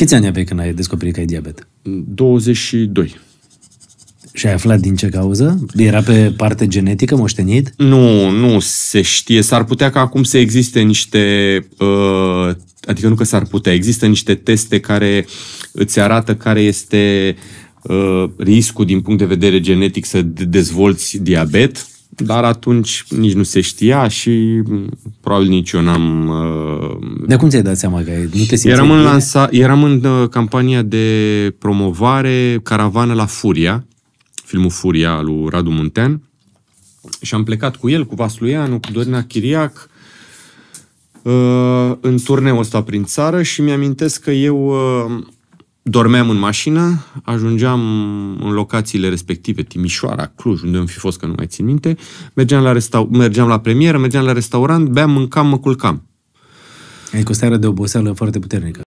Câți ani aveai când ai descoperit că ai diabet? 22. Și ai aflat din ce cauză? Era pe parte genetică, moștenit? Nu, nu se știe. S-ar putea ca acum să existe niște... Uh, adică nu că s-ar putea. Există niște teste care îți arată care este uh, riscul din punct de vedere genetic să dezvolți diabet dar atunci nici nu se știa și probabil nici eu n-am... Uh... De cum ți-ai dat seama că nu te simți eram în, lansa, eram în uh, campania de promovare Caravană la Furia, filmul Furia lui Radu Muntean, și am plecat cu el, cu Vasluianu, cu Dorina Chiriac, uh, în turneul ăsta prin țară și mi-amintesc că eu... Uh, dormeam în mașină, ajungeam în locațiile respective, Timișoara, Cluj, unde am fi fost, că nu mai țin minte, mergeam la, resta- mergeam la premieră, mergeam la restaurant, beam, mâncam, mă culcam. Adică o seară de oboseală foarte puternică.